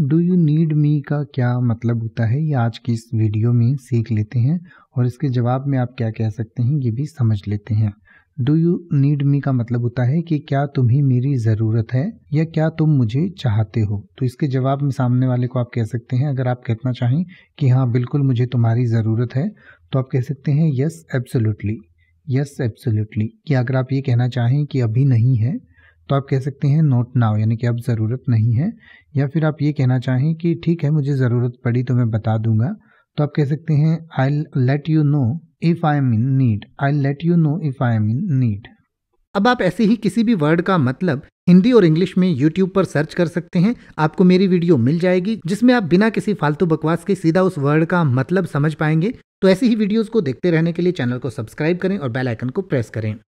do you need me का क्या मतलब होता है ये आज की इस वीडियो में सीख लेते हैं और इसके जवाब में आप क्या कह सकते हैं ये भी समझ लेते हैं डू यू नीड मी का मतलब होता है कि क्या तुम्हें मेरी ज़रूरत है या क्या तुम मुझे चाहते हो तो इसके जवाब में सामने वाले को आप कह सकते हैं अगर आप कहना चाहें कि हाँ बिल्कुल मुझे तुम्हारी ज़रूरत है तो आप कह सकते हैं यस एब्सोल्युटली यस एब्सोल्युटली कि अगर आप ये कहना चाहें कि अभी नहीं है तो आप कह सकते हैं नोट नाव यानी कि अब ज़रूरत नहीं है या फिर आप ये कहना चाहें कि ठीक है मुझे ज़रूरत पड़ी तो मैं बता दूंगा तो आप कह सकते हैं I let you know if I am in need I let you know if I am in need अब आप ऐसे ही किसी भी वर्ड का मतलब हिंदी और इंग्लिश में यूट्यूब पर सर्च कर सकते हैं आपको मेरी वीडियो मिल जाएगी जिसमें आप बिना किसी फालतू बकवास के सीधा उस वर्ड का मतलब समझ पाएंगे तो ऐसी ही वीडियोस को देखते रहने के लिए चैनल को सब्सक्राइब करें और बेल आइकन को प्रेस करें